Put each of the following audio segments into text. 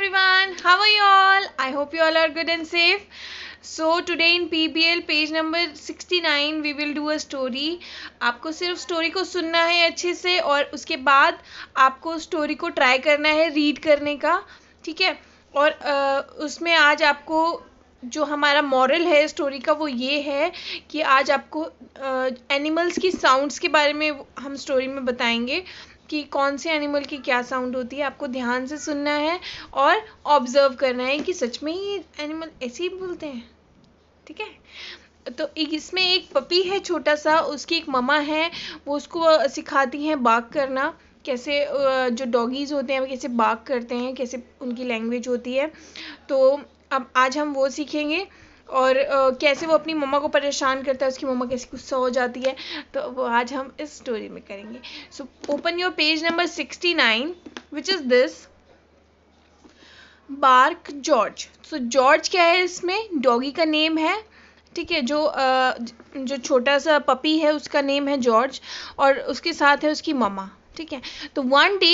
everyone how are you all i hope you all are good and safe so today in pbl page number 69 we will do a story आपको सिर्फ story को सुनना है अच्छे से और उसके बाद आपको स्टोरी को ट्राई करना है रीड करने का ठीक है और उसमें आज आपको जो हमारा मॉरल है स्टोरी का वो ये है कि आज आपको एनिमल्स की साउंड्स के बारे में हम स्टोरी में बताएंगे कि कौन से एनिमल की क्या साउंड होती है आपको ध्यान से सुनना है और ऑब्ज़र्व करना है कि सच में ये एनिमल ऐसे ही बोलते हैं ठीक है तो इसमें एक पपी है छोटा सा उसकी एक ममा है वो उसको सिखाती हैं बाग करना कैसे जो डॉगीज़ होते हैं वो कैसे बाग करते हैं कैसे उनकी लैंग्वेज होती है तो अब आज हम वो सीखेंगे और कैसे वो अपनी मम्मा को परेशान करता है उसकी मम्मा कैसे गुस्सा हो जाती है तो वो आज हम इस स्टोरी में करेंगे so open your page number sixty nine which is this bark George so George क्या है इसमें डॉगी का नेम है ठीक है जो जो छोटा सा पपी है उसका नेम है जॉर्ज और उसके साथ है उसकी मम्मा ठीक है तो one day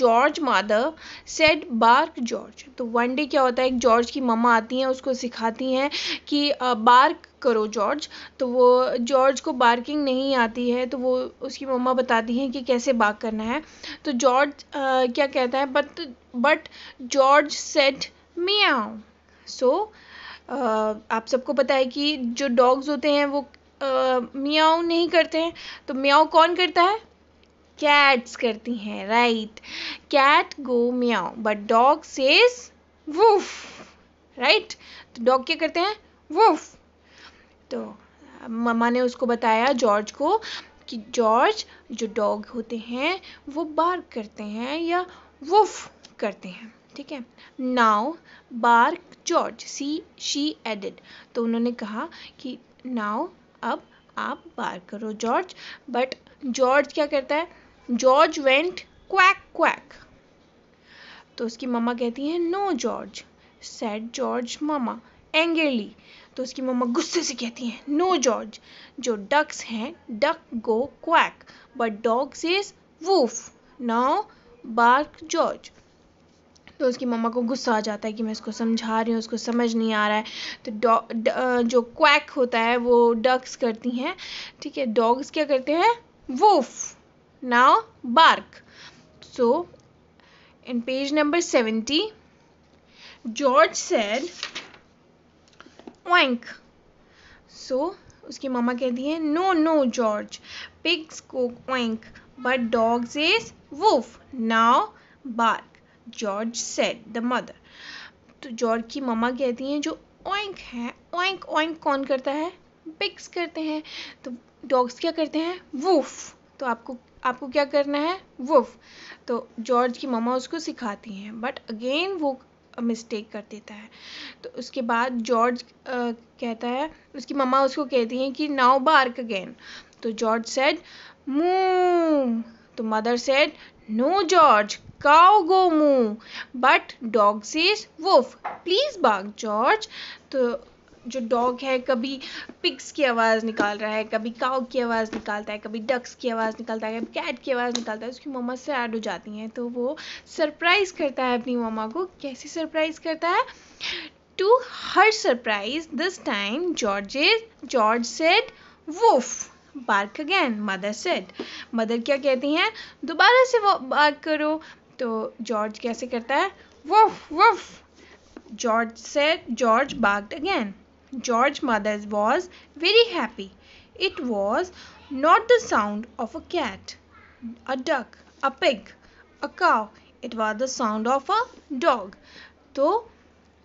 George mother said bark George तो वन डे क्या होता है एक जॉर्ज की मम्मा आती हैं उसको सिखाती हैं कि बार्क करो जॉर्ज तो वो जॉर्ज को बार्किंग नहीं आती है तो वो उसकी मम्मा बताती हैं कि कैसे बार्क करना है तो जॉर्ज क्या कहता है but but George said meow so आप सबको पता है कि जो डॉग्स होते हैं वो मियाओ नहीं करते हैं तो मियाओ कौन करता है कैट्स करती हैं right cat go meow but dog says woof right तो डॉग क्या करते हैं वूफ तो मम्मा ने उसको बताया जॉर्ज को कि जॉर्ज जो डॉग होते हैं वो बार्क करते हैं या वुफ करते हैं ठीक है now bark George see she added तो उन्होंने कहा कि नाउ अब आप बार्क करो जॉर्ज बट जॉर्ज क्या करता है जॉर्ज वेंट क्वैक क्वैक तो उसकी मम्मा कहती है no George said George mama angrily तो उसकी मम्मा गुस्से से कहती हैं नो जॉर्ज जो डक्स हैं duck go quack but dogs is woof now bark George तो उसकी मम्मा को गुस्सा आ जाता है कि मैं इसको समझा रही हूँ उसको समझ नहीं आ रहा है तो डॉ जो क्वैक होता है वो डक्स करती हैं ठीक है डॉग्स क्या करते हैं woof now bark so in page number 70 george said oink so उसकी मामा कहती है नो नो जॉर्ज पिग्स को oink but dogs is woof now bark George said the mother तो जॉर्ज की मामा कहती हैं जो ओink है ओink ओink कौन करता है पिग्स करते हैं तो डॉग्स क्या करते हैं वूफ तो आपको आपको क्या करना है वुफ तो जॉर्ज की मम्मा उसको सिखाती हैं बट अगेन वो मिस्टेक कर देता है तो उसके बाद जॉर्ज कहता है उसकी मम्मा उसको कहती हैं कि नाउ बार्क अगेन तो जॉर्ज सेड मू तो mother said no George cow go moo but dog says woof please bark George तो जो डॉग है कभी पिक्स की आवाज़ निकाल रहा है कभी काव की आवाज़ निकालता है कभी डक्स की आवाज़ निकालता है कभी कैट की आवाज़ निकालता है उसकी मम्मा ऐड हो जाती हैं तो वो सरप्राइज़ करता है अपनी मम्मा को कैसे सरप्राइज़ करता है to her surprise this time George's George said woof bark again mother said mother क्या कहती हैं दोबारा से वो बार्क करो तो जॉर्ज कैसे करता है woof woof George said George bark again George's mother was very happy. It was not the sound of a cat, a duck, a pig, a cow. It was the sound of a dog. तो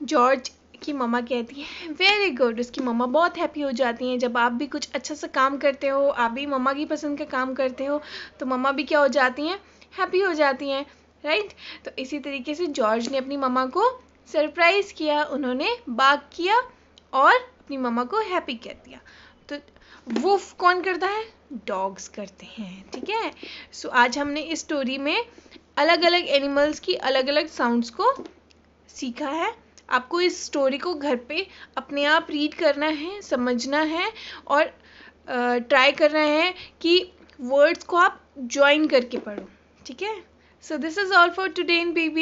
George की ममा कहती है very good उसकी ममा बहुत happy हो जाती हैं जब आप भी कुछ अच्छा सा काम करते हो आप भी मम्मा की पसंद का काम करते हो तो मम्मा भी क्या हो जाती हैं हैप्पी हो जाती हैं राइट तो इसी तरीके से जॉर्ज ने अपनी ममा को सरप्राइज़ किया उन्होंने बाग किया और अपनी मम्मा को हैप्पी कह दिया तो वुफ कौन करता है डॉग्स करते हैं ठीक है सो so, आज हमने इस स्टोरी में अलग अलग एनिमल्स की अलग अलग साउंड्स को सीखा है आपको इस स्टोरी को घर पे अपने आप रीड करना है समझना है और ट्राई करना है कि वर्ड्स को आप ज्वाइन करके पढ़ो ठीक है so this is all for today in B